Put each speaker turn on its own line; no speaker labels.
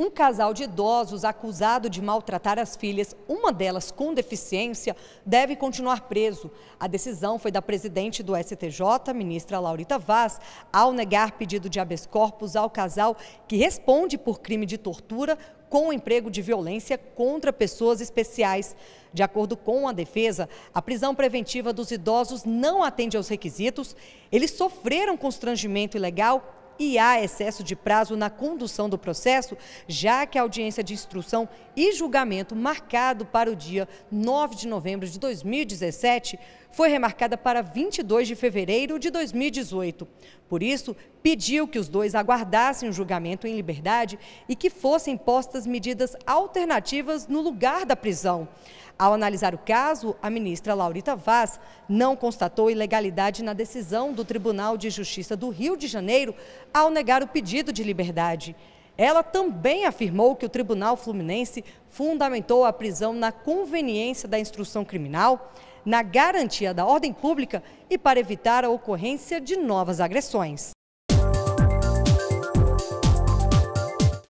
Um casal de idosos acusado de maltratar as filhas, uma delas com deficiência, deve continuar preso. A decisão foi da presidente do STJ, ministra Laurita Vaz, ao negar pedido de habeas corpus ao casal que responde por crime de tortura com emprego de violência contra pessoas especiais. De acordo com a defesa, a prisão preventiva dos idosos não atende aos requisitos. Eles sofreram constrangimento ilegal e há excesso de prazo na condução do processo, já que a audiência de instrução e julgamento marcado para o dia 9 de novembro de 2017 foi remarcada para 22 de fevereiro de 2018. Por isso, pediu que os dois aguardassem o julgamento em liberdade e que fossem postas medidas alternativas no lugar da prisão. Ao analisar o caso, a ministra Laurita Vaz não constatou ilegalidade na decisão do Tribunal de Justiça do Rio de Janeiro ao negar o pedido de liberdade. Ela também afirmou que o Tribunal Fluminense fundamentou a prisão na conveniência da instrução criminal, na garantia da ordem pública e para evitar a ocorrência de novas agressões.